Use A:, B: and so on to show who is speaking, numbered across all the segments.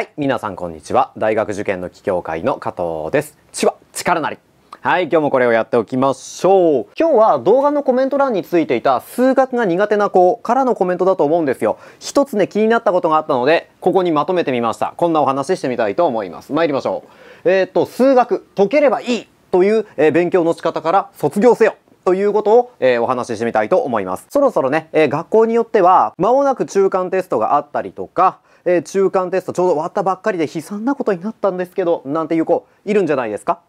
A: はい、皆さんこんにちは。大学受験の起業会の加藤です。千葉、力なり。はい、今日もこれをやっておきましょう。今日は動画のコメント欄についていた数学が苦手な子からのコメントだと思うんですよ。一つね、気になったことがあったので、ここにまとめてみました。こんなお話ししてみたいと思います。参りましょう。えー、っと、数学、解ければいいという、えー、勉強の仕方から卒業せよ。ということを、えー、お話ししてみたいと思います。そろそろね、えー、学校によっては、間もなく中間テストがあったりとか、えー、中間テストちょうど終わったばっかりで悲惨なことになったんですけどなんていう子いるんじゃないですか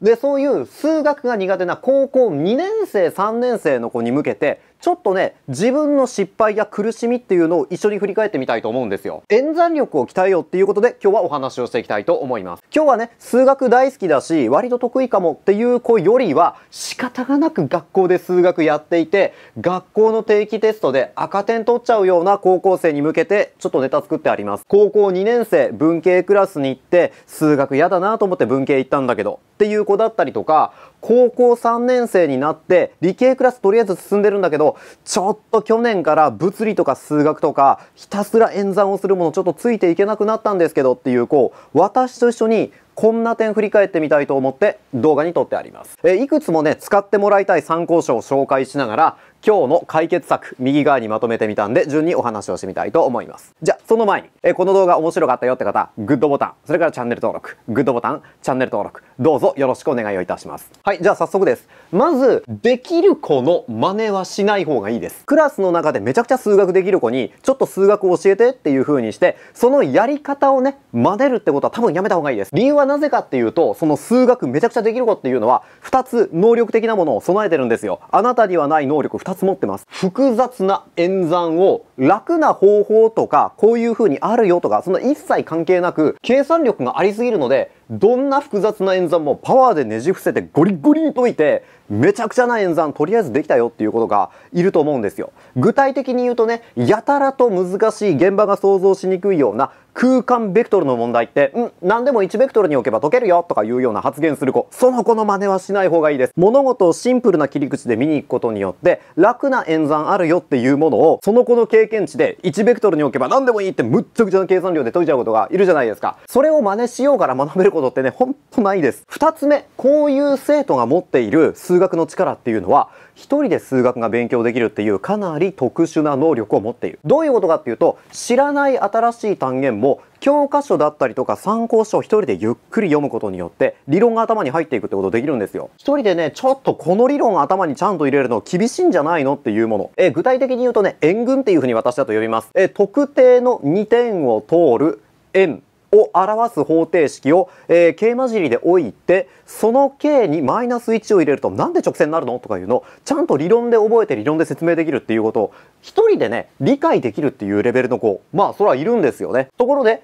A: でそういう数学が苦手な高校2年生3年生の子に向けてちょっとね、自分の失敗や苦しみっていうのを一緒に振り返ってみたいと思うんですよ。演算力を鍛えようっていうことで、今日はお話をしていきたいと思います。今日はね、数学大好きだし、割と得意かもっていう子よりは、仕方がなく学校で数学やっていて、学校の定期テストで赤点取っちゃうような高校生に向けて、ちょっとネタ作ってあります。高校2年生、文系クラスに行って、数学嫌だなと思って文系行ったんだけど、っていう子だったりとか、高校3年生になって理系クラスとりあえず進んでるんだけどちょっと去年から物理とか数学とかひたすら演算をするものちょっとついていけなくなったんですけどっていう子私と一緒にこんな点振り返ってみたいと思って動画に撮ってあります。えいくつもね、使ってもらいたい参考書を紹介しながら、今日の解決策、右側にまとめてみたんで、順にお話をしてみたいと思います。じゃ、その前に、えこの動画面白かったよって方、グッドボタン、それからチャンネル登録、グッドボタン、チャンネル登録、どうぞよろしくお願いをいたします。はい、じゃあ早速です。まず、できる子の真似はしない方がいいです。クラスの中でめちゃくちゃ数学できる子に、ちょっと数学教えてっていう風にして、そのやり方をね、真似るってことは多分やめた方がいいです。理由はなぜかっていうと、その数学めちゃくちゃできる子っていうのは、2つ能力的なものを備えてるんですよ。あなたにはない能力2持ってます。複雑な演算を楽な方法とか、こういう風にあるよとか、そんな一切関係なく、計算力がありすぎるので、どんな複雑な演算もパワーでねじ伏せてゴリゴリに解いてめちゃくちゃな演算とりあえずできたよっていうことがいると思うんですよ。具体的に言うとねやたらと難しい現場が想像しにくいような空間ベクトルの問題ってん何でも1ベクトルに置けば解けるよとかいうような発言する子その子の真似はしない方がいいです。物事をシンプルな切り口で見に行くことによって楽な演算あるよっていうものをその子の経験値で1ベクトルに置けば何でもいいってむっちゃくちゃな計算量で解いちゃうことがいるじゃないですか。それを真似しようから学べることってね、ほんとないです。二つ目、こういう生徒が持っている数学の力っていうのは、一人で数学が勉強できるっていうかなり特殊な能力を持っている。どういうことかっていうと、知らない新しい単元も教科書だったりとか参考書を一人でゆっくり読むことによって理論が頭に入っていくってことできるんですよ。一人でね、ちょっとこの理論頭にちゃんと入れるの厳しいんじゃないのっていうもの。え、具体的に言うとね、円群っていうふうに私だと呼びます。え、特定の2点を通る円を表す方程式を、えー、形混じりで置いてその K にマイナス1を入れるとなんで直線になるのとかいうのをちゃんと理論で覚えて理論で説明できるっていうことを一人でね理解できるっていうレベルの子まあそれはいるんですよね。ところで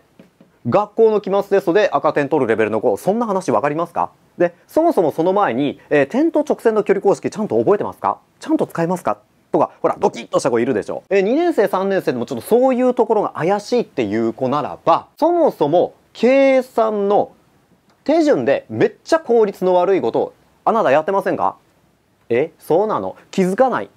A: 学校の期末テストで赤点取るレベルの子そんな話分かりますかでそもそもその前に、えー、点と直線の距離公式ちゃんと覚えてますかちゃんと使えますかとかほらドキッとした子いるでしょえ2年生3年生でもちょっとそういうところが怪しいっていう子ならばそもそも計算の手順でめっちゃ効率の悪いことをあなたやってませんかえそうなの気づかない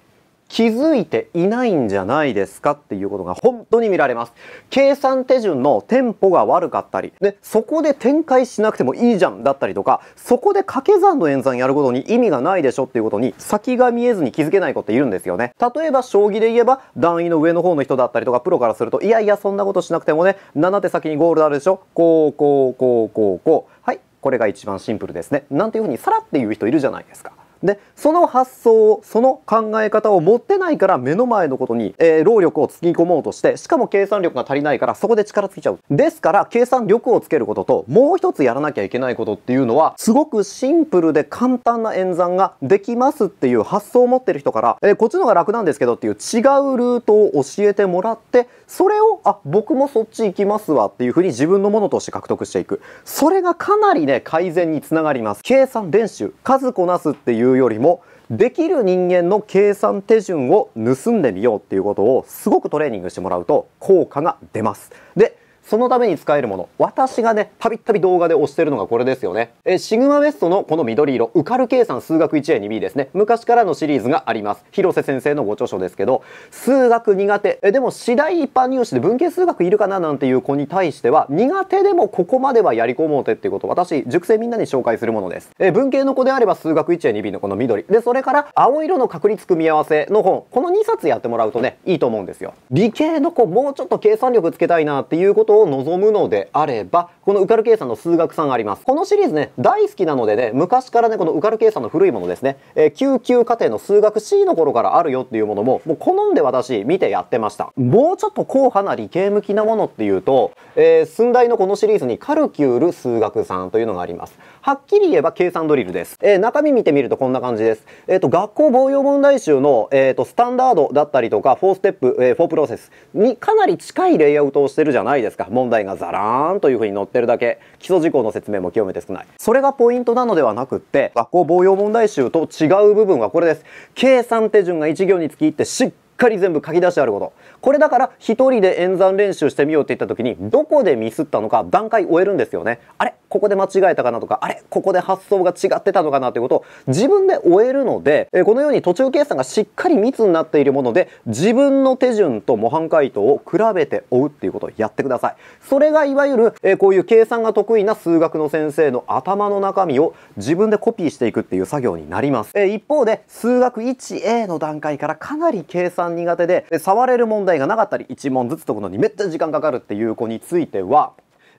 A: 気づいていないんじゃないですかっていうことが本当に見られます。計算手順のテンポが悪かったり、で、そこで展開しなくてもいいじゃんだったりとか、そこで掛け算の演算やることに意味がないでしょっていうことに先が見えずに気づけない子っているんですよね。例えば将棋で言えば段位の上の方の人だったりとかプロからすると、いやいやそんなことしなくてもね、7手先にゴールあるでしょこうこうこうこうこう。はい、これが一番シンプルですね。なんていうふうにさらって言う人いるじゃないですか。でその発想をその考え方を持ってないから目の前のことに、えー、労力をつぎ込もうとしてしかも計算力が足りないからそこで力つきちゃうですから計算力をつけることともう一つやらなきゃいけないことっていうのはすごくシンプルで簡単な演算ができますっていう発想を持ってる人から、えー、こっちの方が楽なんですけどっていう違うルートを教えてもらってそれをあ僕もそっち行きますわっていうふうに自分のものとして獲得していくそれがかなりね改善につながります計算練習数こなすっていうよりもできる人間の計算手順を盗んでみようっていうことをすごくトレーニングしてもらうと効果が出ます。でそのために使えるもの私がねたびたび動画で推してるのがこれですよねえシグマウエストのこの緑色ウカル計算数学 1A2B ですね昔からのシリーズがあります広瀬先生のご著書ですけど数学苦手えでも次第一般入試で文系数学いるかななんていう子に対しては苦手でもここまではやり込もうてっていうこと私塾生みんなに紹介するものですえ文系の子であれば数学 1A2B のこの緑でそれから青色の確率組み合わせの本この2冊やってもらうとねいいと思うんですよ理系の子もうちょっと計算力つけたいなっていうことことを望むのであれば、この受かる計算の数学3あります。このシリーズね、大好きなのでね、昔からね、このウカル計算の古いものですね、えー、救急課程の数学 C の頃からあるよっていうものも、もう好んで私、見てやってました。もうちょっと硬派な理系向きなものっていうと、えー、寸大のこのシリーズにカルキュール数学3というのがあります。はっきり言えば計算ドリルです。えー、中身見てみるとこんな感じです。えっ、ー、と、学校防用問題集の、えっ、と、スタンダードだったりとか、4ステップ、えー、4プロセスにかなり近いレイアウトをしてるじゃないですか。か問題がザラーンというふうに載ってるだけ基礎事項の説明も極めて少ないそれがポイントなのではなくって学校防用問題集と違う部分はこれです計算手順が1行につきってしっかり全部書き出してあることこれだから1人で演算練習してみようって言った時にどこでミスったのか段階終えるんですよねあれここで間違えたかなとかあれここで発想が違ってたのかなということを自分で終えるのでこのように途中計算がしっかり密になっているもので自分の手順と模範解答を比べて追うっていうことをやってくださいそれがいわゆるえこういう計算が得意な数学の先生の頭の中身を自分でコピーしていくっていう作業になりますえ一方で数学 1A の段階からかなり計算さん苦手で触れる問題がなかったり1問ずつ解くのにめっちゃ時間かかるっていう子については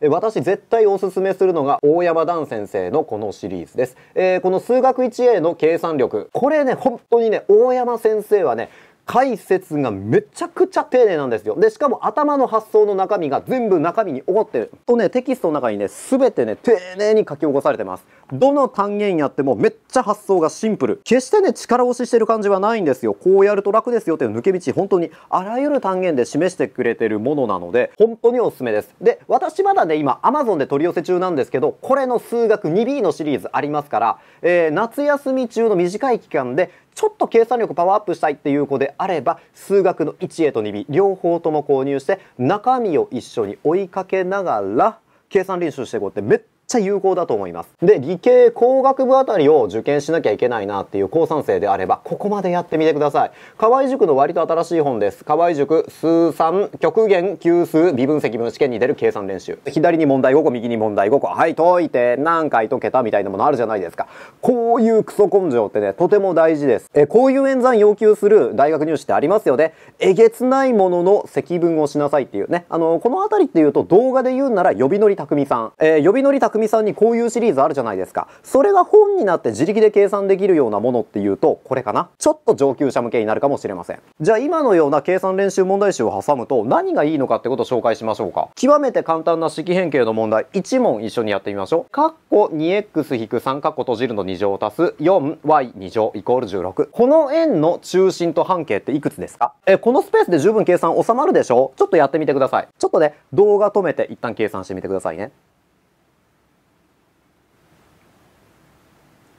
A: 私絶対おすすめするのが大山段先生のこのシリーズです、えー、この数学 1A の計算力これね本当にね大山先生はね解説がめちゃくちゃ丁寧なんですよ。で、しかも頭の発想の中身が全部中身に起こってる。とね、テキストの中にね、すべてね、丁寧に書き起こされてます。どの単元やってもめっちゃ発想がシンプル。決してね、力押ししてる感じはないんですよ。こうやると楽ですよっていう抜け道、本当にあらゆる単元で示してくれてるものなので、本当におすすめです。で、私まだね、今、Amazon で取り寄せ中なんですけど、これの数学 2B のシリーズありますから、えー、夏休み中の短い期間でちょっと計算力パワーアップしたいっていう子であれば数学の 1A と 2B 両方とも購入して中身を一緒に追いかけながら計算練習していこうってめっちゃ有効だと思います。で、理系工学部あたりを受験しなきゃいけないなっていう高3生であれば、ここまでやってみてください。河合塾の割と新しい本です。河合塾、数三、極限、級数、微分積分試験に出る計算練習。左に問題5個、右に問題5個。はい、解いて、何回解けたみたいなものあるじゃないですか。こういうクソ根性ってね、とても大事です。え、こういう演算要求する大学入試ってありますよね。えげつないものの積分をしなさいっていうね。あの、このあたりっていうと動画で言うなら、呼び乗り匠さん。えー、呼び乗り匠匠さんにこういうシリーズあるじゃないですかそれが本になって自力で計算できるようなものっていうとこれかなちょっと上級者向けになるかもしれませんじゃあ今のような計算練習問題集を挟むと何がいいのかってことを紹介しましょうか極めて簡単な式変形の問題1問一緒にやってみましょう 2x-3 閉じるの2乗足す 4y2 乗イコール16この円の中心と半径っていくつですかえこのスペースで十分計算収まるでしょちょっとやってみてくださいちょっとね動画止めて一旦計算してみてくださいね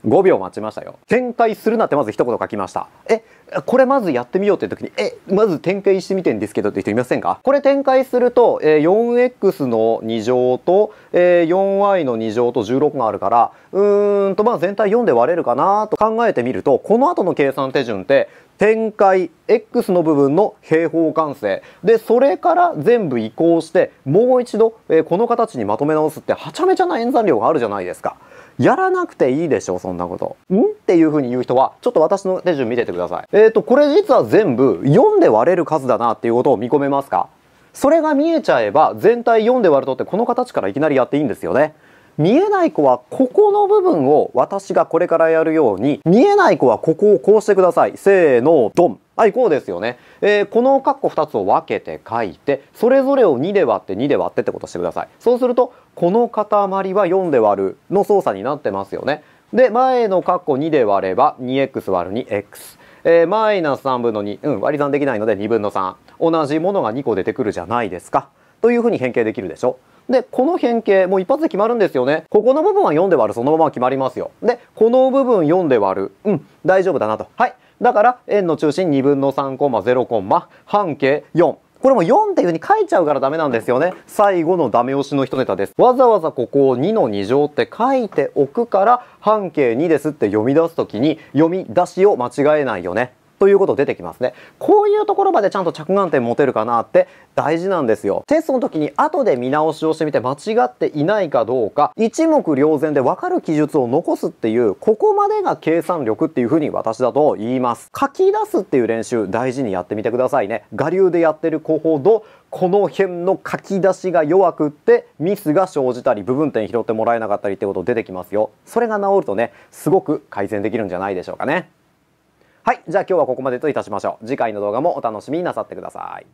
A: 5秒待ちましたよ展開するなってまず一言書きましたえこれまずやってみようっていう時にえまず展開してみてんですけどって人いませんかこれ展開すると、え 4x の2乗と、え 4y の2乗と16があるからうーんとまあ全体4で割れるかなと考えてみるとこの後の計算手順って展開 x の部分の平方完成でそれから全部移行してもう一度、えこの形にまとめ直すってはちゃめちゃな演算量があるじゃないですか。やらなくていいでしょそんなことんっていう風に言う人はちょっと私の手順見ててくださいえっ、ー、とこれ実は全部読んで割れる数だなっていうことを見込めますかそれが見えちゃえば全体読んで割るとってこの形からいきなりやっていいんですよね見えない子はここの部分を私がこれからやるように見えない子はここをこうしてくださいせーのドンはいこうですよねえー、この括弧2つを分けて書いてそれぞれを2で割って2で割ってってことしてくださいそうするとこの塊は4で割るの操作になってますよねで前の括弧2で割れば 2x 割る 2x えマイナス3分の2、うん、割り算できないので2分の3同じものが2個出てくるじゃないですかというふうに変形できるでしょで、この変形、もう一発で決まるんですよね。ここの部分は4で割る、そのまま決まりますよ。で、この部分4で割る。うん、大丈夫だなと。はい。だから円の中心2分の3コンマ0コンマ半径4。これも4っていう風に書いちゃうからダメなんですよね。最後のダメ押しの一ネタです。わざわざここを2の2乗って書いておくから、半径2ですって読み出す時に読み出しを間違えないよね。ということ出てきますね。こういうところまでちゃんと着眼点持てるかなって大事なんですよ。テストの時に後で見直しをしてみて間違っていないかどうか、一目瞭然でわかる記述を残すっていう、ここまでが計算力っていうふうに私だと言います。書き出すっていう練習大事にやってみてくださいね。我流でやってる子ほど、この辺の書き出しが弱くってミスが生じたり部分点拾ってもらえなかったりってこと出てきますよそれが治るとねすごく改善できるんじゃないでしょうかねはいじゃあ今日はここまでといたしましょう次回の動画もお楽しみになさってください